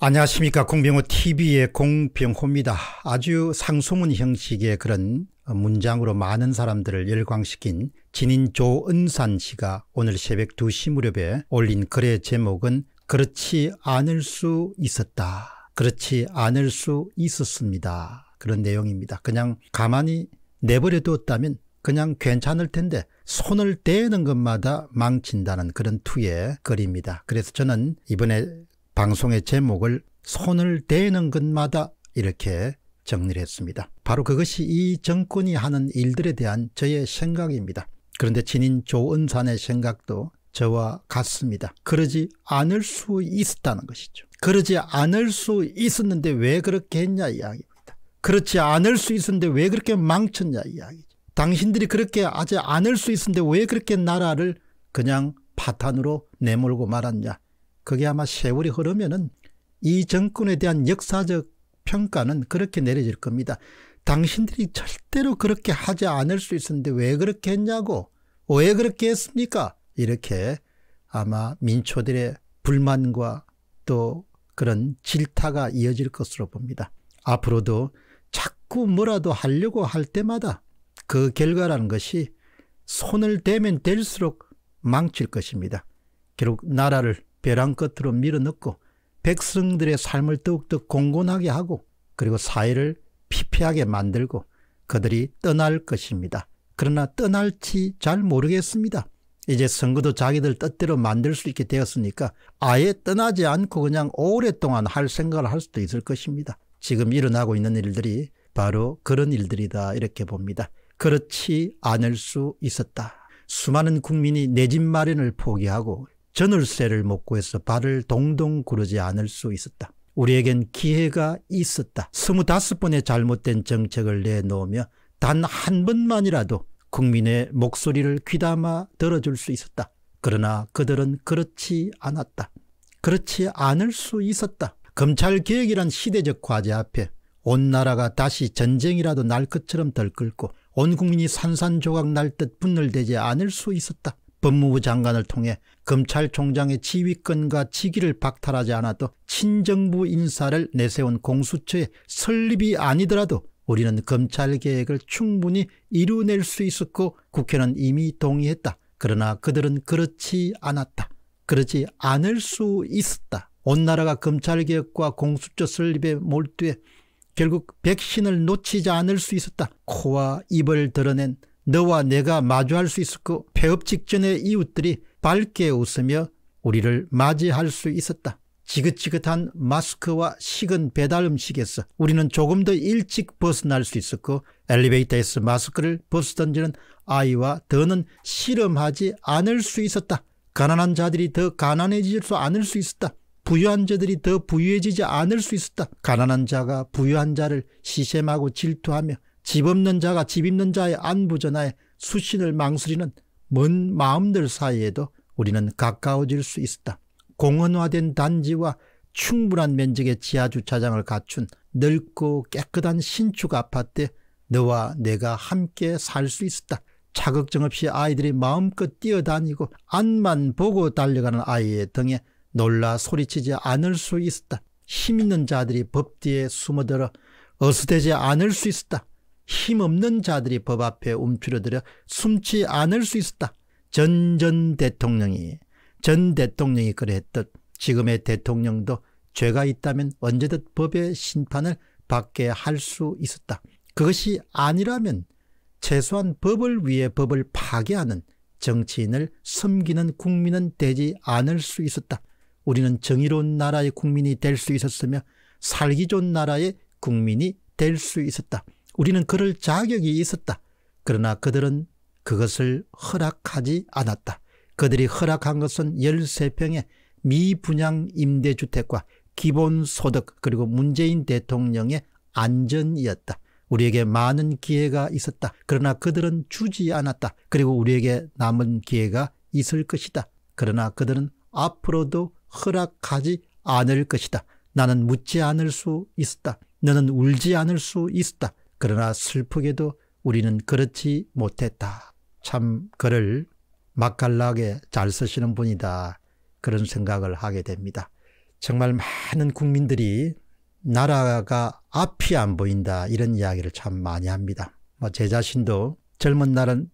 안녕하십니까 공병호 tv의 공병호입니다. 아주 상소문 형식의 그런 문장으로 많은 사람들을 열광시킨 진인 조은산 씨가 오늘 새벽 2시 무렵에 올린 글의 제목은 그렇지 않을 수 있었다. 그렇지 않을 수 있었습니다. 그런 내용입니다. 그냥 가만히 내버려 두었다면 그냥 괜찮을 텐데 손을 떼는 것마다 망친다는 그런 투의 글입니다. 그래서 저는 이번에 방송의 제목을 손을 대는 것마다 이렇게 정리를 했습니다. 바로 그것이 이 정권이 하는 일들에 대한 저의 생각입니다. 그런데 진인 조은산의 생각도 저와 같습니다. 그러지 않을 수 있었다는 것이죠. 그러지 않을 수 있었는데 왜 그렇게 했냐 이야기입니다. 그렇지 않을 수 있었는데 왜 그렇게 망쳤냐 이야기죠. 당신들이 그렇게 하지 않을 수 있었는데 왜 그렇게 나라를 그냥 파탄으로 내몰고 말았냐 그게 아마 세월이 흐르면은 이 정권에 대한 역사적 평가는 그렇게 내려질 겁니다. 당신들이 절대로 그렇게 하지 않을 수 있었는데 왜 그렇게 했냐고 왜 그렇게 했습니까? 이렇게 아마 민초들의 불만과 또 그런 질타가 이어질 것으로 봅니다. 앞으로도 자꾸 뭐라도 하려고 할 때마다 그 결과라는 것이 손을 대면 될수록 망칠 것입니다. 결국 나라를 벼랑 끝으로 밀어넣고 백성들의 삶을 더욱더 공곤하게 하고 그리고 사회를 피폐하게 만들고 그들이 떠날 것입니다. 그러나 떠날지 잘 모르겠습니다. 이제 선거도 자기들 뜻대로 만들 수 있게 되었으니까 아예 떠나지 않고 그냥 오랫동안 할 생각을 할 수도 있을 것입니다. 지금 일어나고 있는 일들이 바로 그런 일들이다 이렇게 봅니다. 그렇지 않을 수 있었다. 수많은 국민이 내 집 마련을 포기하고 전월세를 먹고 해서 발을 동동 구르지 않을 수 있었다. 우리에겐 기회가 있었다. 25번의 잘못된 정책을 내놓으며 단 한 번만이라도 국민의 목소리를 귀담아 들어줄 수 있었다. 그러나 그들은 그렇지 않았다. 그렇지 않을 수 있었다. 검찰개혁이란 시대적 과제 앞에 온 나라가 다시 전쟁이라도 날 것처럼 덜 끓고 온 국민이 산산조각 날 듯 분열되지 않을 수 있었다. 법무부 장관을 통해 검찰총장의 지휘권과 직위를 박탈하지 않아도 친정부 인사를 내세운 공수처의 설립이 아니더라도 우리는 검찰개혁을 충분히 이루어낼 수 있었고 국회는 이미 동의했다. 그러나 그들은 그렇지 않았다. 그렇지 않을 수 있었다. 온 나라가 검찰개혁과 공수처 설립에 몰두해 결국 백신을 놓치지 않을 수 있었다. 코와 입을 드러낸 너와 내가 마주할 수 있었고 폐업 직전의 이웃들이 밝게 웃으며 우리를 맞이할 수 있었다. 지긋지긋한 마스크와 식은 배달 음식에서 우리는 조금 더 일찍 벗어날 수 있었고 엘리베이터에서 마스크를 벗어던지는 아이와 더는 실험하지 않을 수 있었다. 가난한 자들이 더가난해질수 않을 수 있었다. 부유한 자들이 더 부유해지지 않을 수 있었다. 가난한 자가 부유한 자를 시샘하고 질투하며 집 없는 자가 집 있는 자의 안부전화에 수신을 망설이는 먼 마음들 사이에도 우리는 가까워질 수 있었다. 공원화된 단지와 충분한 면적의 지하주차장을 갖춘 넓고 깨끗한 신축 아파트에 너와 내가 함께 살 수 있었다. 자극정 없이 아이들이 마음껏 뛰어다니고 안만 보고 달려가는 아이의 등에 놀라 소리치지 않을 수 있었다. 힘 있는 자들이 법뒤에 숨어들어 어수대지 않을 수 있었다. 힘없는 자들이 법 앞에 움츠러들어 숨지 않을 수 있었다. 전 전 대통령이 전 대통령이 그랬듯 지금의 대통령도 죄가 있다면 언제든 법의 심판을 받게 할 수 있었다. 그것이 아니라면 최소한 법을 위해 법을 파괴하는 정치인을 섬기는 국민은 되지 않을 수 있었다. 우리는 정의로운 나라의 국민이 될 수 있었으며 살기 좋은 나라의 국민이 될 수 있었다. 우리는 그럴 자격이 있었다. 그러나 그들은 그것을 허락하지 않았다. 그들이 허락한 것은 13평의 미분양 임대주택과 기본소득 그리고 문재인 대통령의 안전이었다. 우리에게 많은 기회가 있었다. 그러나 그들은 주지 않았다. 그리고 우리에게 남은 기회가 있을 것이다. 그러나 그들은 앞으로도 허락하지 않을 것이다. 나는 묻지 않을 수 있었다. 너는 울지 않을 수 있었다. 그러나 슬프게도 우리는 그렇지 못했다. 참 그를 맛깔나게 잘 쓰시는 분이다. 그런 생각을 하게 됩니다. 정말 많은 국민들이 나라가 앞이 안 보인다 이런 이야기를 참 많이 합니다. 뭐제 자신도 젊은 날은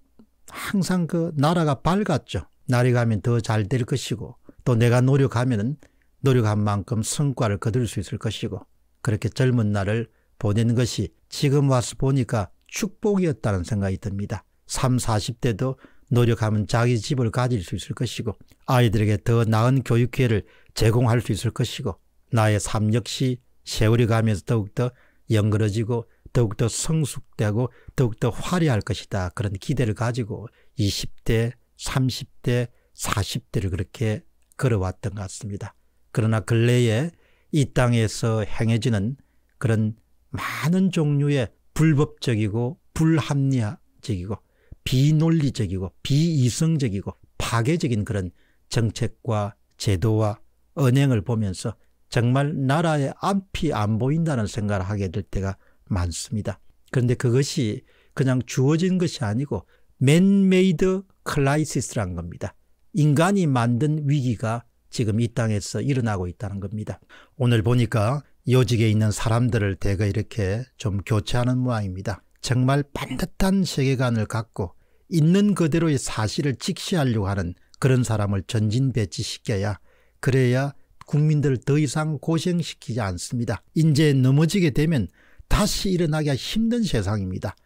항상 그 나라가 밝았죠. 날이 가면 더 잘 될 것이고 또 내가 노력하면 노력한 만큼 성과를 거둘 수 있을 것이고 그렇게 젊은 날을 보내는 것이 지금 와서 보니까 축복이었다는 생각이 듭니다. 3, 0 40대도 노력하면 자기 집을 가질 수 있을 것이고 아이들에게 더 나은 교육 회를 제공할 수 있을 것이고 나의 삶 역시 세월이 가면서 더욱더 연그러지고 더욱더 성숙되고 더욱더 화려할 것이다. 그런 기대를 가지고 20대, 30대, 40대를 그렇게 걸어왔던 것 같습니다. 그러나 근래에 이 땅에서 행해지는 그런 많은 종류의 불법적이고 불합리적이고 비논리적이고 비이성적이고 파괴적인 그런 정책과 제도와 은행을 보면서 정말 나라의 앞이 안 보인다는 생각을 하게 될 때가 많습니다. 그런데 그것이 그냥 주어진 것이 아니고 맨메이드 클라이시스라 겁니다. 인간이 만든 위기가 지금 이 땅에서 일어나고 있다는 겁니다. 오늘 보니까 요직에 있는 사람들을 대거 이렇게 좀 교체하는 모양입니다. 정말 반듯한 세계관을 갖고 있는 그대로의 사실을 직시하려고 하는 그런 사람을 전진배치시켜야 그래야 국민들을 더 이상 고생시키지 않습니다. 이제 넘어지게 되면 다시 일어나기가 힘든 세상입니다.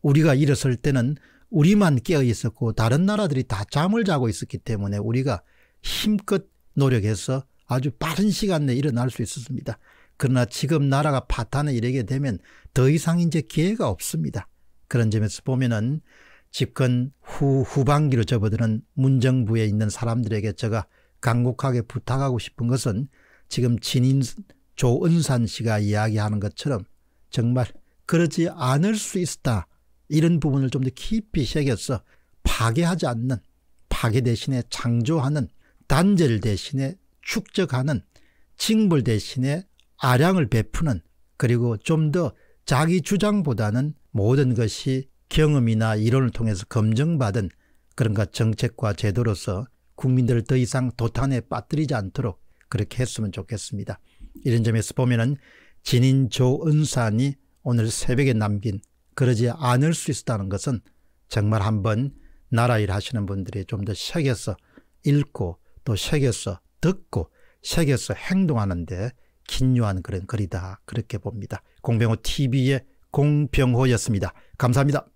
우리가 일어설 때는 우리만 깨어 있었고 다른 나라들이 다 잠을 자고 있었기 때문에 우리가 힘껏 노력해서 아주 빠른 시간 내에 일어날 수 있었습니다. 그러나 지금 나라가 파탄에 이르게 되면 더 이상 이제 기회가 없습니다. 그런 점에서 보면은 집권 후 후반기로 접어드는 문정부에 있는 사람들에게 제가 간곡하게 부탁하고 싶은 것은 지금 진인 조은산 씨가 이야기하는 것처럼 정말 그러지 않을 수 있다. 이런 부분을 좀 더 깊이 새겨서 파괴하지 않는 파괴 대신에 창조하는 단절 대신에 축적하는 징벌 대신에 아량을 베푸는 그리고 좀 더 자기 주장보다는 모든 것이 경험이나 이론을 통해서 검증받은 그런것 정책과 제도로서 국민들을 더 이상 도탄에 빠뜨리지 않도록 그렇게 했으면 좋겠습니다. 이런 점에서 보면은 진인 조은산이 오늘 새벽에 남긴 그러지 않을 수 있었다는 것은 정말 한번 나라 일 하시는 분들이 좀더 새겨서 읽고 또 새겨서 듣고 새겨서 행동하는데 긴요한 그런 글이다. 그렇게 봅니다. 공병호 TV의 공병호였습니다. 감사합니다.